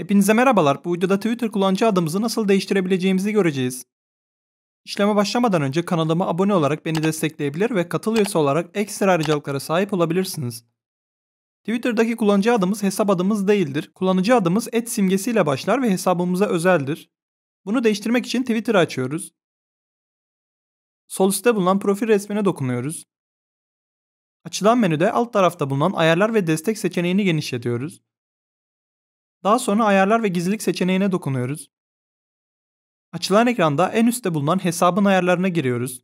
Hepinize merhabalar. Bu videoda Twitter kullanıcı adımızı nasıl değiştirebileceğimizi göreceğiz. İşleme başlamadan önce kanalıma abone olarak beni destekleyebilir ve katıl üyesi olarak ekstra ayrıcalıklara sahip olabilirsiniz. Twitter'daki kullanıcı adımız hesap adımız değildir. Kullanıcı adımız et simgesiyle başlar ve hesabımıza özeldir. Bunu değiştirmek için Twitter'ı açıyoruz. Sol üstte bulunan profil resmine dokunuyoruz. Açılan menüde alt tarafta bulunan ayarlar ve destek seçeneğini genişletiyoruz. Daha sonra ayarlar ve gizlilik seçeneğine dokunuyoruz. Açılan ekranda en üstte bulunan hesabın ayarlarına giriyoruz.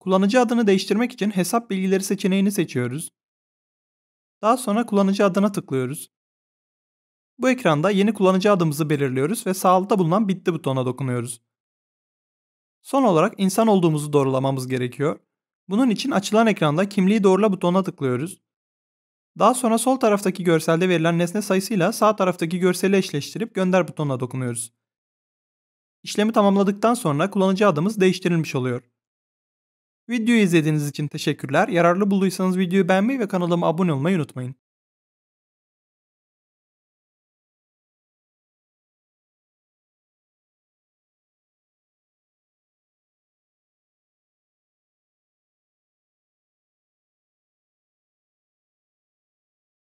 Kullanıcı adını değiştirmek için hesap bilgileri seçeneğini seçiyoruz. Daha sonra kullanıcı adına tıklıyoruz. Bu ekranda yeni kullanıcı adımızı belirliyoruz ve sağ altta bulunan bitti butonuna dokunuyoruz. Son olarak insan olduğumuzu doğrulamamız gerekiyor. Bunun için açılan ekranda kimliği doğrula butonuna tıklıyoruz. Daha sonra sol taraftaki görselde verilen nesne sayısıyla sağ taraftaki görseli eşleştirip gönder butonuna dokunuyoruz. İşlemi tamamladıktan sonra kullanıcı adımız değiştirilmiş oluyor. Videoyu izlediğiniz için teşekkürler. Yararlı bulduysanız videoyu beğenmeyi ve kanalıma abone olmayı unutmayın.